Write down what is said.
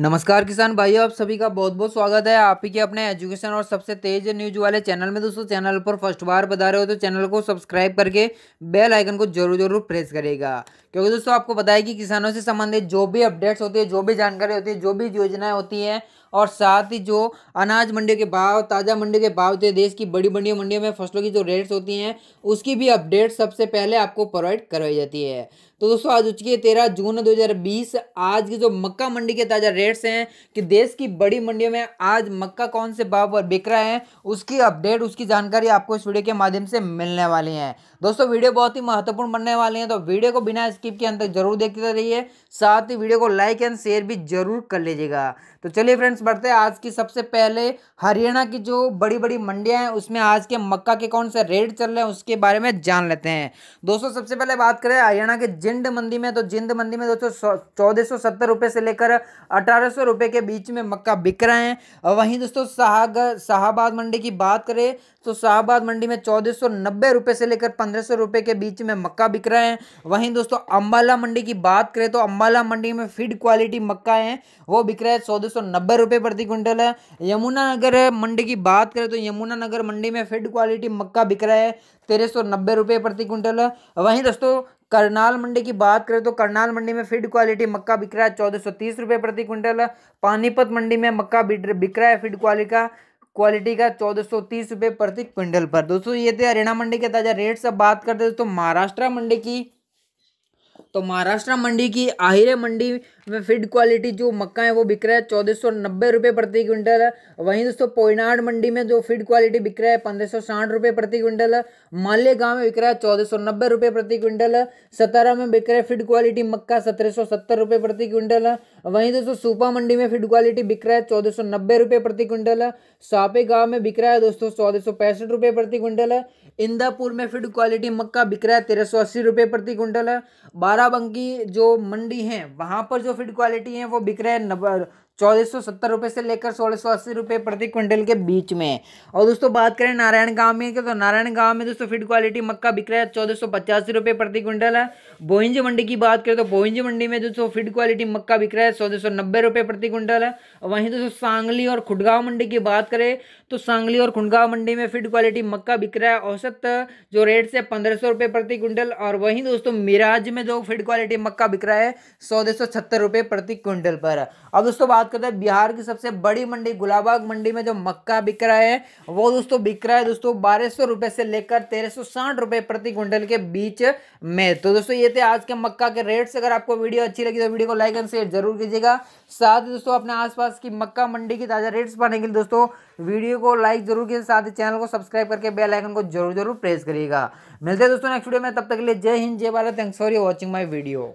नमस्कार किसान भाइयों आप सभी का बहुत बहुत स्वागत है आप ही के अपने एजुकेशन और सबसे तेज न्यूज वाले चैनल में दोस्तों चैनल पर फर्स्ट बार बता रहे हो तो चैनल को सब्सक्राइब करके बेल आइकन को जरूर जरूर प्रेस करेगा क्योंकि दोस्तों आपको बताया कि किसानों से संबंधित जो भी अपडेट्स होती है जो भी जानकारी होती है जो भी योजनाएं होती है और साथ ही जो अनाज मंडी के भाव ताज़ा मंडी के भाव थे देश की बड़ी बड़ी मंडियों में फसलों की जो रेट्स होती हैं उसकी भी अपडेट सबसे पहले आपको प्रोवाइड करवाई जाती है तो दोस्तों आज उचकी तेरह जून 2020 आज की जो मक्का मंडी के ताज़ा रेट्स हैं कि देश की बड़ी मंडियों में आज मक्का कौन से भाव पर बिक रहा है उसकी अपडेट उसकी जानकारी आपको इस वीडियो के माध्यम से मिलने वाली है दोस्तों वीडियो बहुत ही महत्वपूर्ण बनने वाली है तो वीडियो को बिना स्किप के अंत तक जरूर देखते रहिए साथ ही वीडियो को लाइक एंड शेयर भी जरूर कर लीजिएगा तो चलिए फ्रेंड्स बढ़ते हैं आज की सबसे पहले हरियाणा की जो बड़ी बड़ी मंडियां हैं उसमें आज के मक्का के कौन से रेट चल रहे हैं उसके बारे में जान लेते हैं दोस्तों सबसे पहले बात करें हरियाणा के जिंद मंडी में तो जिंद मंडी में दोस्तों चौदह रुपए से लेकर अठारह तो रुपए के बीच में मक्का बिक रहे हैं वहीं दोस्तों शाहग शाहबाद मंडी की बात करें तो शाहबाद मंडी में चौदह रुपए से लेकर पंद्रह रुपए के बीच में मक्का बिक रहे हैं वहीं दोस्तों अम्बाला मंडी की बात करें तो अम्बाला मंडी में फीड क्वालिटी मक्का है वो बिक रहा है चौदह सौ नब्बे रुपये प्रति क्विंटल है यमुनानगर मंडी की बात करें तो यमुनानगर मंडी में फिड क्वालिटी मक्का बिक रहा है तेरह सौ नब्बे रुपये प्रति क्विंटल है वहीं दोस्तों करनाल मंडी की बात करें तो करनाल मंडी में फीड क्वालिटी मक्का बिक रहा है चौदह सौ तीस रुपये प्रति क्विंटल पानीपत मंडी में मक्का बिक रहा है फीड क्वालिटी का क्वालिटी का चौदह सौ तीस रुपये प्रति क्विंटल पर दोस्तों ये थे हरियाणा मंडी के ताज़ा रेट से बात करते हैं दोस्तों महाराष्ट्र मंडी की तो महाराष्ट्र मंडी की आहिरे मंडी में फीड क्वालिटी जो मक्का है वो बिक रहा है चौदह सौ नब्बे रुपये प्रति क्विंटल वहीं दोस्तों पोइनाड मंडी में जो फीड क्वालिटी बिक रहा है पंद्रह सौ साठ रुपये प्रति क्विंटल मालेगांव में बिक रहा है चौदह सौ नब्बे रुपये प्रति क्विंटल सतारा में बिक रहा है फीड क्वालिटी मक्का सत्रह सौ सत्तर रुपये प्रति क्विंटल वहीं दोस्तों सूपा मंडी में फीड क्वालिटी बिक रहा है चौदह सौ नब्बे रुपये प्रति क्विंटल सापे गाँव में बिक रहा है दोस्तों चौदह सौ पैंसठ रुपये प्रति क्विंटल इंदापुर में फीड क्वालिटी मक्का बिक रहा है तेरह सौ अस्सी रुपये प्रति क्विंटल बाराबंकी जो मंडी है वहाँ पर जो प्रॉफिट क्वालिटी हैं वो बिक रहे हैं चौदह सौ सत्तर रुपये से लेकर सोलह सौ अस्सी रुपये प्रति क्विंटल के बीच में और दोस्तों बात करें नारायण गांव में तो नारायण गांव में दोस्तों फिट क्वालिटी मक्का बिक रहा है चौदह सौ पचासी रुपये प्रति क्विंटल है बोइंज मंडी की बात करें तो बोइंज मंडी में दोस्तों फिट क्वालिटी मक्का बिक रहा है चौदह सौ नब्बे रुपये प्रति क्विंटल है वहीं दोस्तों सांगली और खुडगांव मंडी की बात करें तो सांगली और खुडगांव मंडी में फिट क्वालिटी मक्का बिक रहा है औसत जो रेट से पंद्रह सौ रुपये प्रति क्विंटल और वहीं दोस्तों मिराज में जो फिट क्वालिटी मक्का बिक रहा है चौदह सौ छत्तर रुपये प्रति क्विंटल पर अब दोस्तों बात बात करते हैं बिहार की सबसे बड़ी मंडी गुलाबाग मंडी में जो मक्का बिक रहा है वो दोस्तों बिक रहा है दोस्तों बारह सौ रुपये से लेकर तेरह सौ साठ रुपये प्रति क्विंटल के बीच में तो दोस्तों ये थे आज के मक्का के रेट्स अगर आपको वीडियो अच्छी लगी तो वीडियो को लाइक एंड शेयर जरूर कीजिएगा साथ ही दोस्तों अपने आसपास की मक्का मंडी की ताज़ा रेट्स पाने के लिए दोस्तों वीडियो को लाइक जरूर कीजिए साथ ही चैनल को सब्सक्राइब करके बेल आइकन को जरूर जरूर प्रेस करिएगा मिलते हैं दोस्तों नेक्स्ट वीडियो में तब तक के लिए जय हिंद जय Bharat thanks for you watching my video